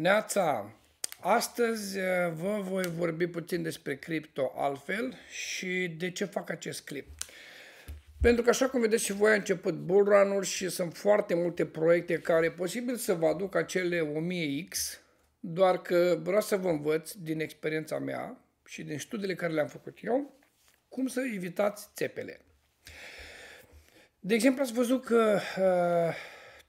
Neața! Astăzi uh, vă voi vorbi puțin despre cripto altfel și de ce fac acest clip. Pentru că așa cum vedeți și voi a început bullrun-ul și sunt foarte multe proiecte care posibil să vă aduc acele 1000X, doar că vreau să vă învăț din experiența mea și din studiile care le-am făcut eu, cum să evitați țepele. De exemplu, ați văzut că uh,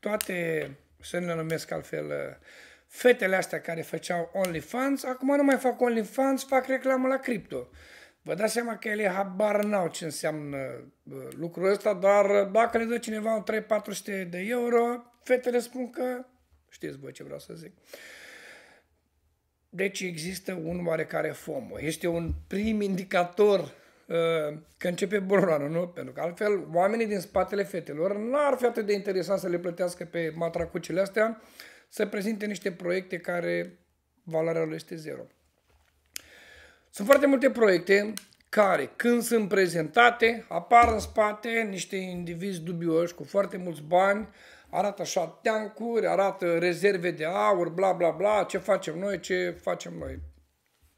toate, să ne numesc altfel, uh, Fetele astea care făceau OnlyFans, acum nu mai fac OnlyFans, fac reclamă la cripto. Vă dați seama că ele habar n-au ce înseamnă lucrul ăsta, dar dacă le dă cineva un 3-400 de euro, fetele spun că știți voi ce vreau să zic. Deci există un oarecare FOMO. Este un prim indicator uh, că începe burolanul, nu? Pentru că altfel oamenii din spatele fetelor n-ar fi atât de interesant să le plătească pe matracucile astea uh, să prezinte niște proiecte care valoarea lor este zero. Sunt foarte multe proiecte care, când sunt prezentate, apar în spate niște indivizi dubioși cu foarte mulți bani, arată așa teancuri, arată rezerve de aur, bla bla bla, ce facem noi, ce facem noi.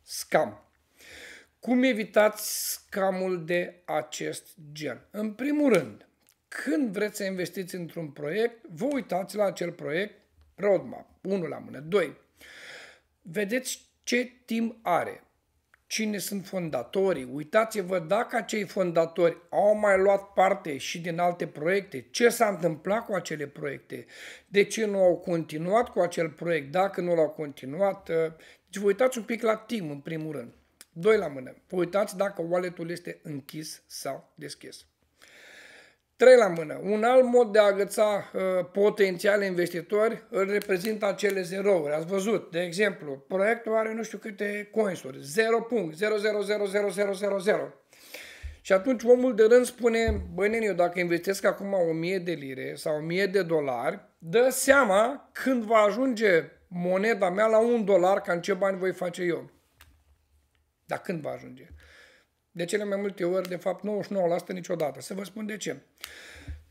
Scam. Cum evitați scamul de acest gen? În primul rând, când vreți să investiți într-un proiect, vă uitați la acel proiect roadmap, 1 la mână. 2. Vedeți ce timp are, cine sunt fondatorii, uitați-vă dacă acei fondatori au mai luat parte și din alte proiecte, ce s-a întâmplat cu acele proiecte, de ce nu au continuat cu acel proiect, dacă nu l-au continuat. Uh, deci vă uitați un pic la timp, în primul rând. Doi la mână. Vă uitați dacă wallet-ul este închis sau deschis. Trei la mână. Un alt mod de a agăța uh, potențiale investitori îl reprezintă acele zerouri. Ați văzut, de exemplu, proiectul are nu știu câte coinsuri, 0 0.00000000. Și atunci omul de rând spune, băi nene, eu dacă investesc acum 1000 de lire sau 1000 de dolari, dă seama când va ajunge moneda mea la un dolar, ca în ce bani voi face eu. Dar când va ajunge? De cele mai multe ori, de fapt 99% niciodată. Să vă spun de ce.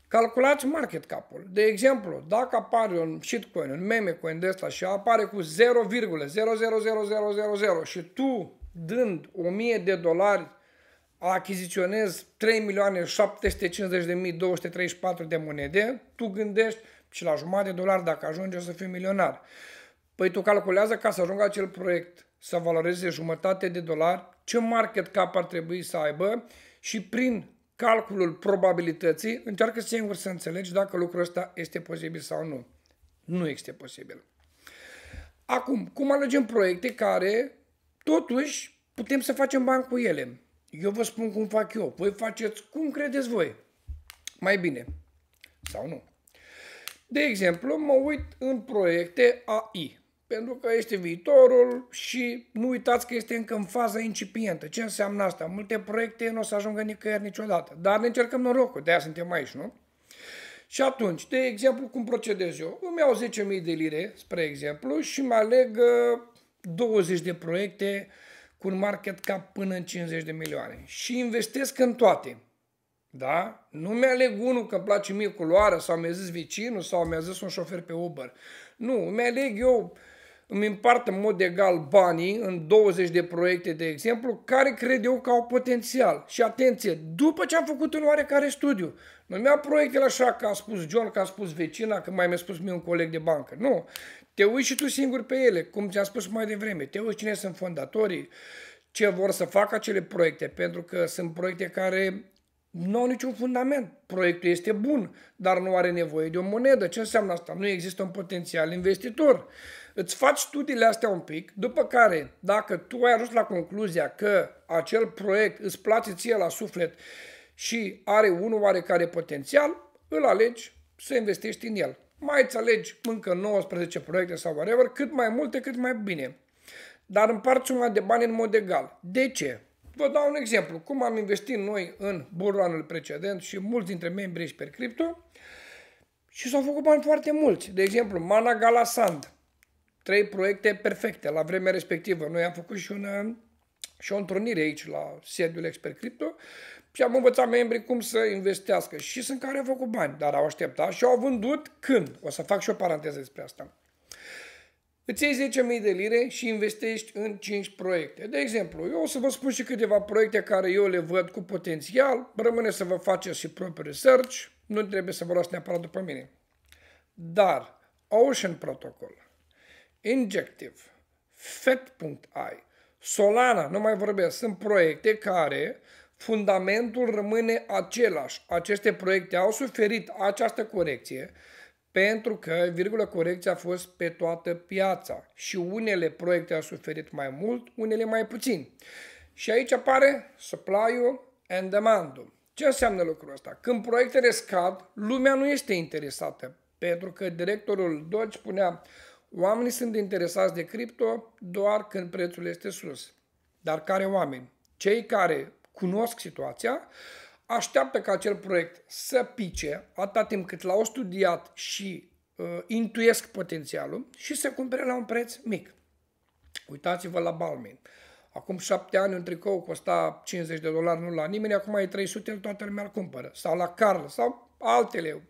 Calculați market cap-ul. De exemplu, dacă apare un shitcoin, un meme coin de ăsta și apare cu 0,000000 și tu, dând 1000 de dolari, achiziționezi 3.750.234 de monede, tu gândești și la jumătate de dolari dacă ajunge să fii milionar. Păi tu calculează ca să ajungă acel proiect să valoreze jumătate de dolar, ce market cap ar trebui să aibă și prin calculul probabilității încearcă singur să înțelegi dacă lucrul ăsta este posibil sau nu. Nu este posibil. Acum, cum alegem proiecte care, totuși, putem să facem bani cu ele? Eu vă spun cum fac eu, voi faceți cum credeți voi. Mai bine. Sau nu. De exemplu, mă uit în proiecte AI pentru că este viitorul și nu uitați că este încă în faza incipientă. Ce înseamnă asta? Multe proiecte nu o să ajungă nicăieri niciodată, dar ne încercăm norocul, de-aia suntem aici, nu? Și atunci, de exemplu, cum procedez eu? Îmi iau 10.000 de lire, spre exemplu, și mă aleg 20 uh, de proiecte cu un market cap până în 50 de milioane și investesc în toate. Da? Nu mi-aleg unul că îmi place mie culoarea sau mi-a zis vecinul sau mi-a zis un șofer pe Uber. Nu, mi-aleg eu îmi împart în mod egal banii în 20 de proiecte, de exemplu, care cred eu că au potențial. Și atenție, după ce am făcut un oarecare studiu, nu mi-a proiectele așa că a spus John, că a spus vecina, că mai mi-a spus mie un coleg de bancă. Nu, te uiți și tu singur pe ele, cum ți-am spus mai devreme. Te uiți cine sunt fondatorii, ce vor să facă acele proiecte, pentru că sunt proiecte care nu au niciun fundament. Proiectul este bun, dar nu are nevoie de o monedă. Ce înseamnă asta? Nu există un potențial investitor. Îți faci studiile astea un pic, după care, dacă tu ai ajuns la concluzia că acel proiect îți place ție la suflet și are unul oarecare potențial, îl alegi să investești în el. Mai îți alegi încă 19 proiecte sau whatever, cât mai multe, cât mai bine. Dar împarți una de bani în mod egal. De ce? Vă dau un exemplu. Cum am investit noi în burul anul precedent și mulți dintre membrii și per cripto și s-au făcut bani foarte mulți. De exemplu, Mana Galasand trei proiecte perfecte la vremea respectivă. Noi am făcut și, un, uh, și o întrunire aici la sediul Expert Crypto și am învățat membrii cum să investească. Și sunt care au făcut bani, dar au așteptat și au vândut când. O să fac și o paranteză despre asta. Îți iei 10.000 de lire și investești în 5 proiecte. De exemplu, eu o să vă spun și câteva proiecte care eu le văd cu potențial. Rămâne să vă faceți și propriul research. Nu trebuie să vă luați neapărat după mine. Dar Ocean Protocol, Injective, Fet.ai, Solana, nu mai vorbesc, sunt proiecte care fundamentul rămâne același. Aceste proiecte au suferit această corecție pentru că, virgulă, corecția a fost pe toată piața și unele proiecte au suferit mai mult, unele mai puțin. Și aici apare supply-ul and demand-ul. Ce înseamnă lucrul ăsta? Când proiectele scad, lumea nu este interesată, pentru că directorul Dodge spunea Oamenii sunt interesați de cripto doar când prețul este sus. Dar care oameni? Cei care cunosc situația așteaptă ca acel proiect să pice atâta timp cât l-au studiat și uh, intuiesc potențialul și se cumpere la un preț mic. Uitați-vă la Balmain. Acum șapte ani un tricou costa 50 de dolari, nu la nimeni, acum e 300, toată lumea îl cumpără. Sau la Carl, sau altele.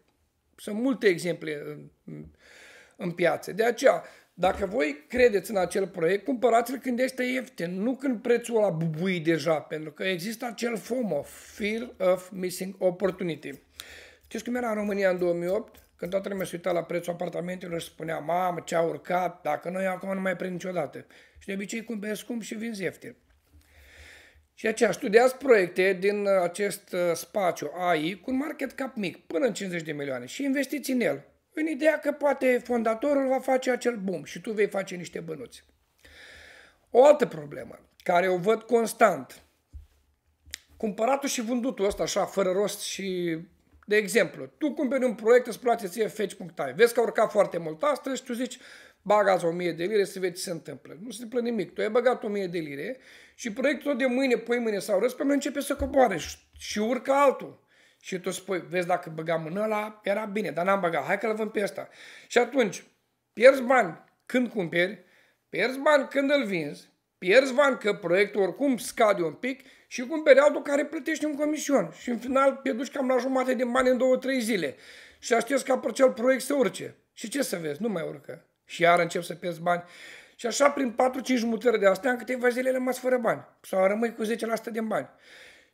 Sunt multe exemple în, uh, în piață. De aceea, dacă voi credeți în acel proiect, cumpărați-l când este ieftin, nu când prețul a bubui deja, pentru că există acel FOMO, Fear of Missing Opportunity. Știți cum era în România în 2008? Când toată lumea se uita la prețul apartamentelor și spunea, mamă, ce a urcat, dacă noi acum nu mai prind niciodată. Și de obicei cumperi scump și vinzi ieftin. Și aceea studiați proiecte din uh, acest uh, spațiu AI cu un market cap mic, până în 50 de milioane și investiți în el în ideea că poate fondatorul va face acel boom și tu vei face niște bănuți. O altă problemă, care o văd constant, cumpăratul și vândutul ăsta așa, fără rost și... De exemplu, tu cumperi un proiect, îți place ție feci.ai, vezi că a urcat foarte mult astăzi și tu zici, bagați 1000 de lire să vezi ce se întâmplă. Nu se întâmplă nimic. Tu ai băgat 1000 de lire și proiectul de mâine, poi mâine sau răspă, începe să coboare și urcă altul și tu spui, vezi dacă băgam în ăla, era bine, dar n-am băgat, hai că-l vând pe ăsta. Și atunci, pierzi bani când cumperi, pierzi bani când îl vinzi, pierzi bani că proiectul oricum scade un pic și cumperi altul care plătește un comision și în final pierduci cam la jumate de bani în două, trei zile și aștepți ca pe acel proiect să urce. Și ce să vezi, nu mai urcă. Și iar încep să pierzi bani. Și așa, prin 4-5 mutări de astea, în câteva zile rămas fără bani. Sau rămâi cu 10% din bani.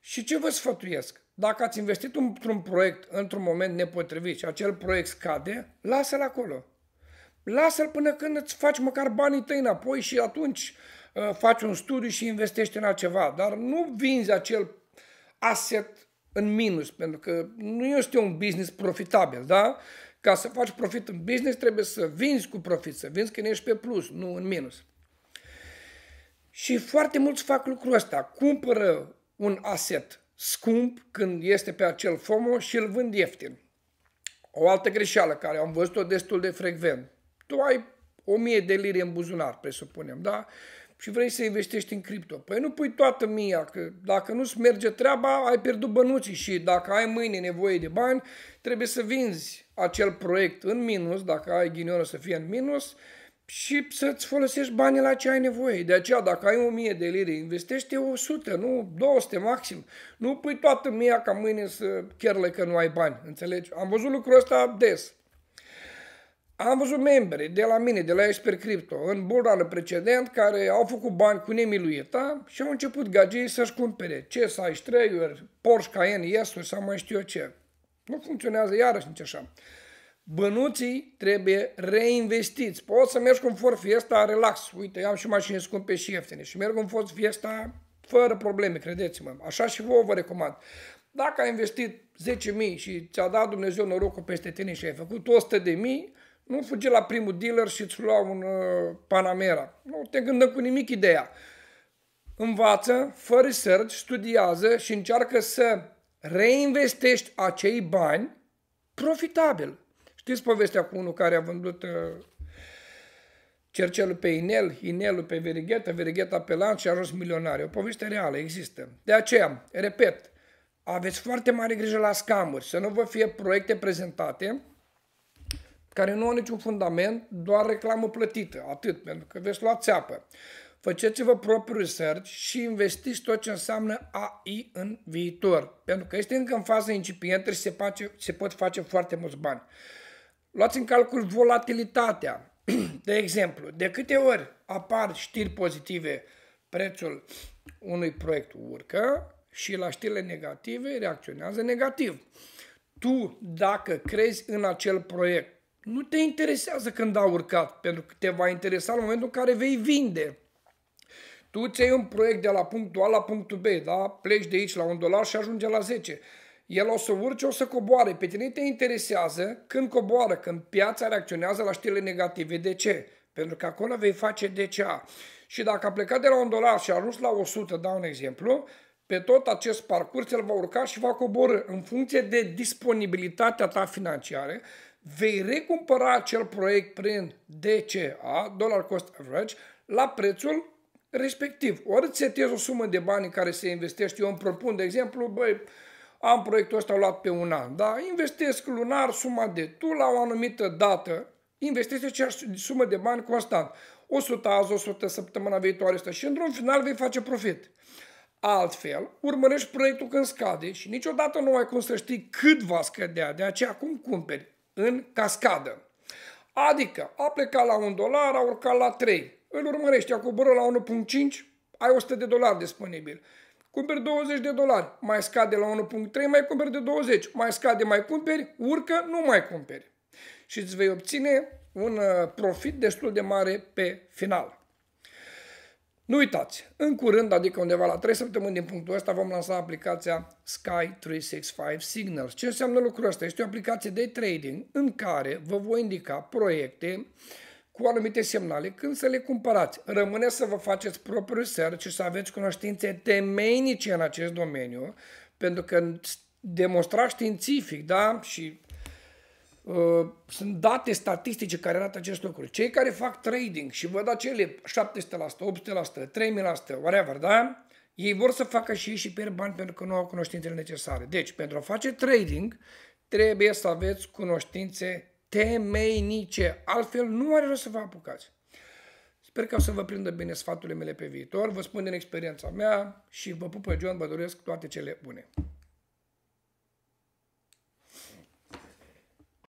Și ce vă sfătuiesc? Dacă ați investit într-un proiect într-un moment nepotrivit și acel proiect scade, lasă-l acolo. Lasă-l până când îți faci măcar banii tăi înapoi și atunci uh, faci un studiu și investești în altceva. Dar nu vinzi acel asset în minus, pentru că nu este un business profitabil, da? Ca să faci profit în business trebuie să vinzi cu profit, să vinzi când ești pe plus, nu în minus. Și foarte mulți fac lucrul ăsta. Cumpără un asset scump când este pe acel FOMO și îl vând ieftin. O altă greșeală care am văzut-o destul de frecvent. Tu ai 1000 de lire în buzunar, presupunem, da? Și vrei să investești în cripto. Păi nu pui toată mia, că dacă nu-ți merge treaba, ai pierdut bănuții și dacă ai mâine nevoie de bani, trebuie să vinzi acel proiect în minus, dacă ai ghinionul să fie în minus, uh, și să-ți folosești banii la ce ai nevoie. De aceea, dacă ai 1000 de lire, investește 100, nu 200 maxim. Nu pui toată mia ca mâine să cherle că nu ai bani, înțelegi? Am văzut lucrul ăsta des. Am văzut membri de la mine, de la Expert Crypto, în bulanul precedent, care au făcut bani cu nemiluita și au început gagei să-și cumpere cs 63 Porsche Cayenne s sau mai știu eu ce. Nu funcționează iarăși nici așa. Bănuții trebuie reinvestiți. Poți să mergi cu Ford Fiesta relax. Uite, eu am și mașini scumpe și ieftine și merg cu Ford Fiesta fără probleme, credeți-mă. Așa și vouă vă recomand. Dacă ai investit 10.000 și ți-a dat Dumnezeu norocul peste tine și ai făcut 100.000, nu fugi la primul dealer și îți lua un uh, Panamera. Nu te gândă cu nimic ideea. Învață, fă research, studiază și încearcă să reinvestești acei bani profitabil. Știți povestea cu unul care a vândut uh, cercelul pe inel, inelul pe verighetă, verigheta pe lanț și a ajuns milionar. O poveste reală, există. De aceea, repet, aveți foarte mare grijă la scamuri, să nu vă fie proiecte prezentate care nu au niciun fundament, doar reclamă plătită, atât, pentru că veți lua țeapă. Faceți-vă propriul research și investiți tot ce înseamnă AI în viitor, pentru că este încă în fază incipientă și se, face, se pot face foarte mulți bani. Luați în calcul volatilitatea. De exemplu, de câte ori apar știri pozitive, prețul unui proiect urcă și la știrile negative reacționează negativ. Tu, dacă crezi în acel proiect, nu te interesează când a urcat, pentru că te va interesa în momentul în care vei vinde. Tu ți un proiect de la punctul A la punctul B, da? pleci de aici la un dolar și ajunge la 10. El o să urce, o să coboare. Pe tine te interesează când coboară, când piața reacționează la știrile negative. De ce? Pentru că acolo vei face de cea. Și dacă a plecat de la un dolar și a ajuns la 100, dau un exemplu, pe tot acest parcurs el va urca și va coborâ. În funcție de disponibilitatea ta financiară, vei recumpăra acel proiect prin DCA, Dollar Cost Average, la prețul respectiv. Ori setezi o sumă de bani care se investește, eu îmi propun, de exemplu, băi, am proiectul ăsta luat pe un an, da? Investesc lunar suma de tu la o anumită dată, investesc aceeași sumă de bani constant. 100 azi, 100 săptămâna viitoare, asta și într-un final vei face profit. Altfel, urmărești proiectul când scade și niciodată nu ai cum să știi cât va scădea, de aceea acum cumperi în cascadă. Adică a plecat la un dolar, a urcat la 3, îl urmărești, a coborât la 1.5, ai 100 de dolari disponibil cumperi 20 de dolari, mai scade la 1.3, mai cumperi de 20, mai scade, mai cumperi, urcă, nu mai cumperi. Și îți vei obține un uh, profit destul de mare pe final. Nu uitați, în curând, adică undeva la 3 săptămâni din punctul ăsta, vom lansa aplicația Sky 365 Signals. Ce înseamnă lucrul ăsta? Este o aplicație de trading în care vă voi indica proiecte uh, cu anumite semnale când să le cumpărați. Rămâne să vă faceți propriul search și să aveți cunoștințe temeinice în acest domeniu, pentru că demonstra științific, da, și uh, sunt date statistice care arată acest lucru. Cei care fac trading și văd acele 700%, 800%, 3000%, whatever, da, ei vor să facă și ei și pierd bani pentru că nu au cunoștințele necesare. Deci, pentru a face trading, trebuie să aveți cunoștințe temeinice, altfel nu are rost să vă apucați. Sper că o să vă prindă bine sfaturile mele pe viitor, vă spun din experiența mea și vă pupă John, vă doresc toate cele bune.